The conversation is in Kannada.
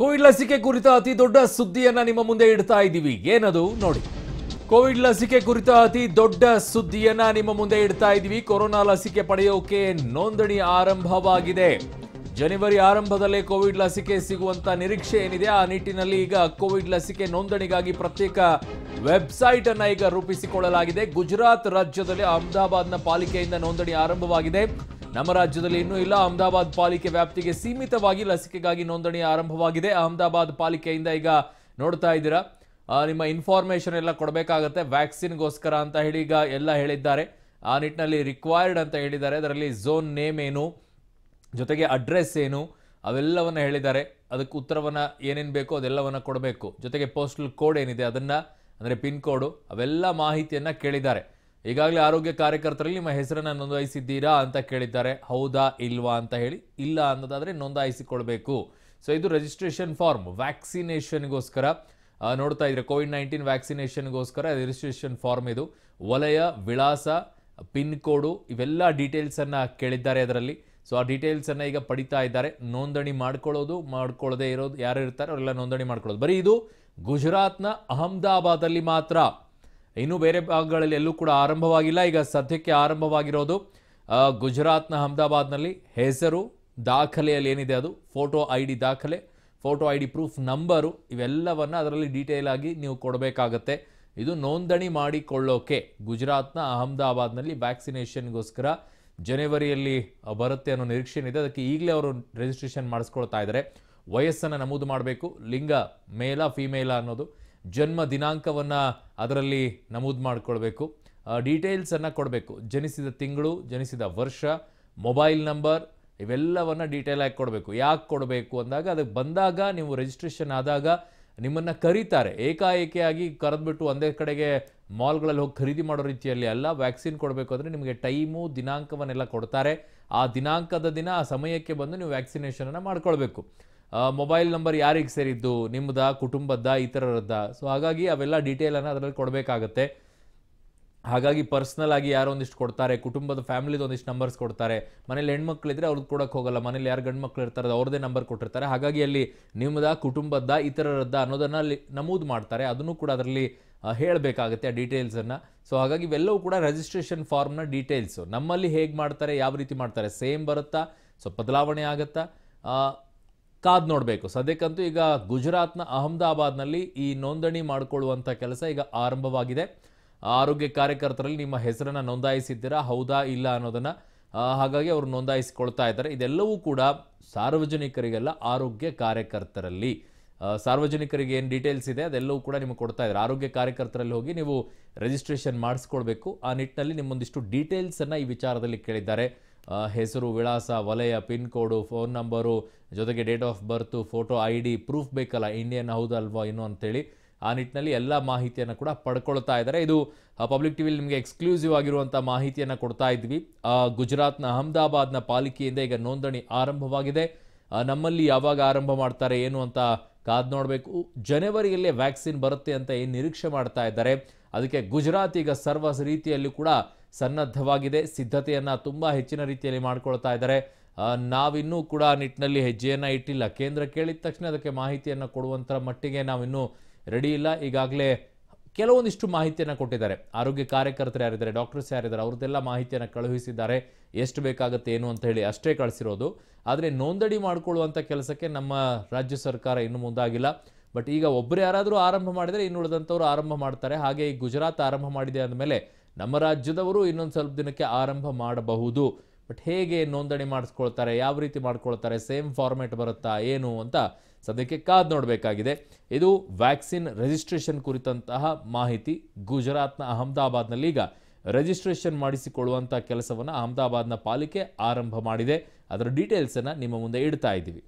ಕೋವಿಡ್ ಲಸಿಕೆ ಕುರಿತ ಅತಿ ದೊಡ್ಡ ಸುದ್ದಿಯನ್ನ ನಿಮ್ಮ ಮುಂದೆ ಇಡ್ತಾ ಇದ್ದೀವಿ ಏನದು ನೋಡಿ ಕೋವಿಡ್ ಲಸಿಕೆ ಕುರಿತ ಅತಿ ದೊಡ್ಡ ಸುದ್ದಿಯನ್ನ ನಿಮ್ಮ ಮುಂದೆ ಇಡ್ತಾ ಇದ್ದೀವಿ ಕೊರೋನಾ ಲಸಿಕೆ ಪಡೆಯೋಕೆ ನೋಂದಣಿ ಆರಂಭವಾಗಿದೆ ಜನವರಿ ಆರಂಭದಲ್ಲೇ ಕೋವಿಡ್ ಲಸಿಕೆ ಸಿಗುವಂತ ನಿರೀಕ್ಷೆ ಏನಿದೆ ಆ ನಿಟ್ಟಿನಲ್ಲಿ ಈಗ ಕೋವಿಡ್ ಲಸಿಕೆ ನೋಂದಣಿಗಾಗಿ ಪ್ರತ್ಯೇಕ ವೆಬ್ಸೈಟ್ ಅನ್ನ ಈಗ ರೂಪಿಸಿಕೊಳ್ಳಲಾಗಿದೆ ಗುಜರಾತ್ ರಾಜ್ಯದಲ್ಲಿ ಅಹಮದಾಬಾದ್ನ ಪಾಲಿಕೆಯಿಂದ ನೋಂದಣಿ ಆರಂಭವಾಗಿದೆ ನಮ್ಮ ರಾಜ್ಯದಲ್ಲಿ ಇನ್ನೂ ಇಲ್ಲ ಅಹಮದಾಬಾದ್ ಪಾಲಿಕೆ ವ್ಯಾಪ್ತಿಗೆ ಸೀಮಿತವಾಗಿ ಲಸಿಕೆಗಾಗಿ ನೋಂದಣಿ ಆರಂಭವಾಗಿದೆ ಅಹಮದಾಬಾದ್ ಪಾಲಿಕೆಯಿಂದ ಈಗ ನೋಡ್ತಾ ಇದ್ದೀರಾ ನಿಮ್ಮ ಇನ್ಫಾರ್ಮೇಷನ್ ಎಲ್ಲ ಕೊಡಬೇಕಾಗತ್ತೆ ವ್ಯಾಕ್ಸಿನ್ಗೋಸ್ಕರ ಅಂತ ಹೇಳಿ ಈಗ ಎಲ್ಲ ಹೇಳಿದ್ದಾರೆ ಆ ನಿಟ್ಟಿನಲ್ಲಿ ರಿಕ್ವೈರ್ಡ್ ಅಂತ ಹೇಳಿದ್ದಾರೆ ಅದರಲ್ಲಿ ಝೋನ್ ನೇಮ್ ಏನು ಜೊತೆಗೆ ಅಡ್ರೆಸ್ ಏನು ಅವೆಲ್ಲವನ್ನು ಹೇಳಿದ್ದಾರೆ ಅದಕ್ಕೆ ಉತ್ತರವನ್ನು ಏನೇನು ಬೇಕೋ ಅದೆಲ್ಲವನ್ನು ಕೊಡಬೇಕು ಜೊತೆಗೆ ಪೋಸ್ಟಲ್ ಕೋಡ್ ಏನಿದೆ ಅದನ್ನು ಅಂದರೆ ಪಿನ್ ಕೋಡು ಅವೆಲ್ಲ ಮಾಹಿತಿಯನ್ನು ಕೇಳಿದ್ದಾರೆ ಈಗಾಗಲೇ ಆರೋಗ್ಯ ಕಾರ್ಯಕರ್ತರಲ್ಲಿ ನಿಮ್ಮ ಹೆಸರನ್ನು ನೋಂದಾಯಿಸಿದ್ದೀರಾ ಅಂತ ಕೇಳಿದ್ದಾರೆ ಹೌದಾ ಇಲ್ವಾ ಅಂತ ಹೇಳಿ ಇಲ್ಲ ಅನ್ನೋದಾದರೆ ನೋಂದಾಯಿಸಿಕೊಳ್ಬೇಕು ಸೊ ಇದು ರಿಜಿಸ್ಟ್ರೇಷನ್ ಫಾರ್ಮ್ ವ್ಯಾಕ್ಸಿನೇಷನ್ಗೋಸ್ಕರ ನೋಡ್ತಾ ಇದ್ರೆ ಕೋವಿಡ್ ನೈನ್ಟೀನ್ ವ್ಯಾಕ್ಸಿನೇಷನ್ಗೋಸ್ಕರ ರಿಜಿಸ್ಟ್ರೇಷನ್ ಫಾರ್ಮ್ ಇದು ವಲಯ ವಿಳಾಸ ಪಿನ್ ಕೋಡು ಇವೆಲ್ಲ ಡೀಟೇಲ್ಸನ್ನು ಕೇಳಿದ್ದಾರೆ ಅದರಲ್ಲಿ ಸೊ ಆ ಡೀಟೇಲ್ಸನ್ನು ಈಗ ಪಡಿತಾ ಇದ್ದಾರೆ ನೋಂದಣಿ ಮಾಡ್ಕೊಳ್ಳೋದು ಮಾಡ್ಕೊಳ್ಳದೆ ಇರೋದು ಯಾರು ಇರ್ತಾರೆ ಅವರೆಲ್ಲ ನೋಂದಣಿ ಮಾಡ್ಕೊಳ್ಳೋದು ಬರೀ ಇದು ಗುಜರಾತ್ನ ಅಹಮದಾಬಾದಲ್ಲಿ ಮಾತ್ರ ಇನ್ನೂ ಬೇರೆ ಭಾಗಗಳಲ್ಲಿ ಎಲ್ಲೂ ಕೂಡ ಆರಂಭವಾಗಿಲ್ಲ ಈಗ ಸದ್ಯಕ್ಕೆ ಆರಂಭವಾಗಿರೋದು ಗುಜರಾತ್ನ ಅಹಮದಾಬಾದ್ನಲ್ಲಿ ಹೆಸರು ದಾಖಲೆಯಲ್ಲಿ ಏನಿದೆ ಅದು ಫೋಟೋ ಐ ಡಿ ದಾಖಲೆ photo I D proof number ಇವೆಲ್ಲವನ್ನು ಅದರಲ್ಲಿ ಡೀಟೇಲ್ ಆಗಿ ನೀವು ಕೊಡಬೇಕಾಗತ್ತೆ ಇದು ನೋಂದಣಿ ಮಾಡಿಕೊಳ್ಳೋಕೆ ಗುಜರಾತ್ನ ಅಹಮದಾಬಾದ್ನಲ್ಲಿ ವ್ಯಾಕ್ಸಿನೇಷನ್ಗೋಸ್ಕರ ಜನವರಿಯಲ್ಲಿ ಬರುತ್ತೆ ಅನ್ನೋ ನಿರೀಕ್ಷೆ ಇದೆ ಅದಕ್ಕೆ ಈಗಲೇ ಅವರು ರಿಜಿಸ್ಟ್ರೇಷನ್ ಮಾಡಿಸ್ಕೊಳ್ತಾ ಇದ್ದಾರೆ ವಯಸ್ಸನ್ನು ನಮೂದು ಮಾಡಬೇಕು ಲಿಂಗ ಮೇಲ ಫೀಮೇಲಾ ಅನ್ನೋದು ಜನ್ಮ ದಿನಾಂಕವನ್ನು ಅದರಲ್ಲಿ ನಮೂದು ಮಾಡಿಕೊಳ್ಬೇಕು ಡೀಟೇಲ್ಸನ್ನು ಕೊಡಬೇಕು ಜನಿಸಿದ ತಿಂಗಳು ಜನಿಸಿದ ವರ್ಷ ಮೊಬೈಲ್ ನಂಬರ್ ಇವೆಲ್ಲವನ್ನು ಡೀಟೇಲ್ ಆಗಿ ಕೊಡಬೇಕು ಯಾಕೆ ಕೊಡಬೇಕು ಅಂದಾಗ ಅದಕ್ಕೆ ಬಂದಾಗ ನೀವು ರಿಜಿಸ್ಟ್ರೇಷನ್ ಆದಾಗ ನಿಮ್ಮನ್ನು ಕರೀತಾರೆ ಏಕಾಏಕಿಯಾಗಿ ಕರೆದ್ಬಿಟ್ಟು ಒಂದೇ ಕಡೆಗೆ ಮಾಲ್ಗಳಲ್ಲಿ ಹೋಗಿ ಖರೀದಿ ಮಾಡೋ ರೀತಿಯಲ್ಲಿ ಅಲ್ಲ ವ್ಯಾಕ್ಸಿನ್ ಕೊಡಬೇಕು ಅಂದರೆ ನಿಮಗೆ ಟೈಮು ದಿನಾಂಕವನ್ನೆಲ್ಲ ಕೊಡ್ತಾರೆ ಆ ದಿನಾಂಕದ ದಿನ ಆ ಸಮಯಕ್ಕೆ ಬಂದು ನೀವು ವ್ಯಾಕ್ಸಿನೇಷನನ್ನು ಮಾಡ್ಕೊಳ್ಬೇಕು ಮೊಬೈಲ್ ನಂಬರ್ ಯಾರಿಗೆ ಸೇರಿದ್ದು ನಿಮ್ಮದ ಕುಟುಂಬದ್ದ ಇತರರದ್ದ ಸೊ ಹಾಗಾಗಿ ಅವೆಲ್ಲ ಡೀಟೇಲನ್ನು ಅದರಲ್ಲಿ ಕೊಡಬೇಕಾಗತ್ತೆ ಹಾಗಾಗಿ ಪರ್ಸ್ನಲ್ ಆಗಿ ಯಾರೋ ಒಂದಿಷ್ಟು ಕೊಡ್ತಾರೆ ಕುಟುಂಬದ ಫ್ಯಾಮಿಲಿದು ಒಂದಿಷ್ಟು ನಂಬರ್ಸ್ ಕೊಡ್ತಾರೆ ಮನೇಲಿ ಹೆಣ್ಮಕ್ಳಿದ್ರೆ ಅವ್ರಿಗೆ ಕೊಡೋಕ್ಕೆ ಹೋಗಲ್ಲ ಮನೇಲಿ ಯಾರು ಗಂಡು ಮಕ್ಳು ಇರ್ತಾರೆ ಅವ್ರದ್ದೇ ನಂಬರ್ ಕೊಟ್ಟಿರ್ತಾರೆ ಹಾಗಾಗಿ ಅಲ್ಲಿ ನಿಮ್ಮದ ಕುಟುಂಬದ ಇತರರದ್ದ ಅನ್ನೋದನ್ನು ಅಲ್ಲಿ ನಮೂದು ಮಾಡ್ತಾರೆ ಅದನ್ನು ಕೂಡ ಅದರಲ್ಲಿ ಹೇಳಬೇಕಾಗುತ್ತೆ ಆ ಡೀಟೇಲ್ಸನ್ನು ಸೊ ಹಾಗಾಗಿ ಇವೆಲ್ಲವೂ ಕೂಡ ರಿಜಿಸ್ಟ್ರೇಷನ್ ಫಾರ್ಮ್ನ ಡೀಟೇಲ್ಸು ನಮ್ಮಲ್ಲಿ ಹೇಗೆ ಮಾಡ್ತಾರೆ ಯಾವ ರೀತಿ ಮಾಡ್ತಾರೆ ಸೇಮ್ ಬರುತ್ತಾ ಸೊ ಬದಲಾವಣೆ ಆಗುತ್ತಾ ಕಾದ್ ನೋಡಬೇಕು ಸದ್ಯಕ್ಕಂತೂ ಈಗ ಗುಜರಾತ್ನ ಅಹಮದಾಬಾದ್ನಲ್ಲಿ ಈ ನೋಂದಣಿ ಮಾಡಿಕೊಳ್ಳುವಂಥ ಕೆಲಸ ಈಗ ಆರಂಭವಾಗಿದೆ ಆರೋಗ್ಯ ಕಾರ್ಯಕರ್ತರಲ್ಲಿ ನಿಮ್ಮ ಹೆಸರನ್ನು ನೋಂದಾಯಿಸಿದ್ದೀರಾ ಹೌದಾ ಇಲ್ಲ ಅನ್ನೋದನ್ನು ಹಾಗಾಗಿ ಅವರು ನೋಂದಾಯಿಸಿಕೊಳ್ತಾ ಇದ್ದಾರೆ ಇದೆಲ್ಲವೂ ಕೂಡ ಸಾರ್ವಜನಿಕರಿಗೆಲ್ಲ ಆರೋಗ್ಯ ಕಾರ್ಯಕರ್ತರಲ್ಲಿ ಸಾರ್ವಜನಿಕರಿಗೆ ಏನು ಡೀಟೇಲ್ಸ್ ಇದೆ ಅದೆಲ್ಲವೂ ಕೂಡ ನಿಮಗೆ ಕೊಡ್ತಾ ಇದ್ದಾರೆ ಆರೋಗ್ಯ ಕಾರ್ಯಕರ್ತರಲ್ಲಿ ಹೋಗಿ ನೀವು ರಿಜಿಸ್ಟ್ರೇಷನ್ ಮಾಡಿಸ್ಕೊಳ್ಬೇಕು ಆ ನಿಟ್ಟಿನಲ್ಲಿ ನಿಮ್ಮೊಂದಿಷ್ಟು ಡೀಟೇಲ್ಸನ್ನು ಈ ವಿಚಾರದಲ್ಲಿ ಕೇಳಿದ್ದಾರೆ ಹೆಸರು ವಿಳಾಸ ವಲಯ ಪಿನ್ ಕೋಡು ಫೋನ್ ನಂಬರು ಜೊತೆಗೆ date of birth photo I D proof ಬೇಕಲ್ಲ ಇಂಡಿಯನ್ ಹೌದಲ್ವಾ ಏನು ಅಂತೇಳಿ ಆ ನಿಟ್ಟಿನಲ್ಲಿ ಎಲ್ಲ ಮಾಹಿತಿಯನ್ನು ಕೂಡ ಪಡ್ಕೊಳ್ತಾ ಇದ್ದಾರೆ ಇದು ಪಬ್ಲಿಕ್ ಟಿವಿಲಿ ನಿಮಗೆ ಎಕ್ಸ್ಕ್ಲೂಸಿವ್ ಆಗಿರುವಂಥ ಮಾಹಿತಿಯನ್ನು ಕೊಡ್ತಾ ಇದ್ವಿ ಗುಜರಾತ್ನ ಅಹಮದಾಬಾದ್ನ ಪಾಲಿಕೆಯಿಂದ ಈಗ ನೋಂದಣಿ ಆರಂಭವಾಗಿದೆ ನಮ್ಮಲ್ಲಿ ಯಾವಾಗ ಆರಂಭ ಮಾಡ್ತಾರೆ ಏನು ಅಂತ ಕಾದ್ ನೋಡಬೇಕು ಜನವರಿಯಲ್ಲೇ ವ್ಯಾಕ್ಸಿನ್ ಬರುತ್ತೆ ಅಂತ ಏನು ನಿರೀಕ್ಷೆ ಮಾಡ್ತಾ ಇದ್ದಾರೆ ಅದಕ್ಕೆ ಗುಜರಾತ್ ಈಗ ಸರ್ವ ರೀತಿಯಲ್ಲೂ ಕೂಡ ಸನ್ನದ್ಧವಾಗಿದೆ ಸಿದ್ಧತೆಯನ್ನು ತುಂಬ ಹೆಚ್ಚಿನ ರೀತಿಯಲ್ಲಿ ಮಾಡ್ಕೊಳ್ತಾ ಇದ್ದಾರೆ ನಾವಿನ್ನೂ ಕೂಡ ನಿಟ್ಟಿನಲ್ಲಿ ಹೆಜ್ಜೆಯನ್ನು ಇಟ್ಟಿಲ್ಲ ಕೇಂದ್ರ ಕೇಳಿದ ತಕ್ಷಣ ಅದಕ್ಕೆ ಮಾಹಿತಿಯನ್ನು ಕೊಡುವಂಥ ಮಟ್ಟಿಗೆ ನಾವಿನ್ನೂ ರೆಡಿ ಇಲ್ಲ ಈಗಾಗಲೇ ಕೆಲವೊಂದಿಷ್ಟು ಮಾಹಿತಿಯನ್ನು ಕೊಟ್ಟಿದ್ದಾರೆ ಆರೋಗ್ಯ ಕಾರ್ಯಕರ್ತರು ಯಾರಿದ್ದಾರೆ ಡಾಕ್ಟರ್ಸ್ ಯಾರಿದ್ದಾರೆ ಅವ್ರದ್ದೆಲ್ಲ ಮಾಹಿತಿಯನ್ನು ಕಳುಹಿಸಿದ್ದಾರೆ ಎಷ್ಟು ಬೇಕಾಗುತ್ತೆ ಏನು ಅಂತ ಹೇಳಿ ಅಷ್ಟೇ ಕಳಿಸಿರೋದು ಆದರೆ ನೋಂದಣಿ ಮಾಡಿಕೊಳ್ಳುವಂಥ ಕೆಲಸಕ್ಕೆ ನಮ್ಮ ರಾಜ್ಯ ಸರ್ಕಾರ ಇನ್ನೂ ಮುಂದಾಗಿಲ್ಲ ಬಟ್ ಈಗ ಒಬ್ಬರು ಯಾರಾದರೂ ಆರಂಭ ಮಾಡಿದರೆ ಇನ್ನುಳಿದಂಥವ್ರು ಆರಂಭ ಮಾಡ್ತಾರೆ ಹಾಗೆ ಈ ಗುಜರಾತ್ ಆರಂಭ ಮಾಡಿದೆ ಅಂದಮೇಲೆ ನಮ್ಮ ರಾಜ್ಯದವರು ಇನ್ನೊಂದು ಸ್ವಲ್ಪ ದಿನಕ್ಕೆ ಆರಂಭ ಮಾಡಬಹುದು ಬಟ್ ಹೇಗೆ ನೋಂದಣಿ ಮಾಡಿಸ್ಕೊಳ್ತಾರೆ ಯಾವ ರೀತಿ ಮಾಡ್ಕೊಳ್ತಾರೆ ಸೇಮ್ ಫಾರ್ಮೆಟ್ ಬರುತ್ತಾ ಏನು ಅಂತ ಸದ್ಯಕ್ಕೆ ಕಾದು ನೋಡಬೇಕಾಗಿದೆ ಇದು ವ್ಯಾಕ್ಸಿನ್ ರಿಜಿಸ್ಟ್ರೇಷನ್ ಕುರಿತಂತಹ ಮಾಹಿತಿ ಗುಜರಾತ್ನ ಅಹಮದಾಬಾದ್ನಲ್ಲಿ ಈಗ ರಿಜಿಸ್ಟ್ರೇಷನ್ ಮಾಡಿಸಿಕೊಳ್ಳುವಂಥ ಕೆಲಸವನ್ನು ಅಹಮದಾಬಾದ್ನ ಪಾಲಿಕೆ ಆರಂಭ ಮಾಡಿದೆ ಅದರ ಡೀಟೇಲ್ಸನ್ನು ನಿಮ್ಮ ಮುಂದೆ ಇಡ್ತಾ ಇದ್ದೀವಿ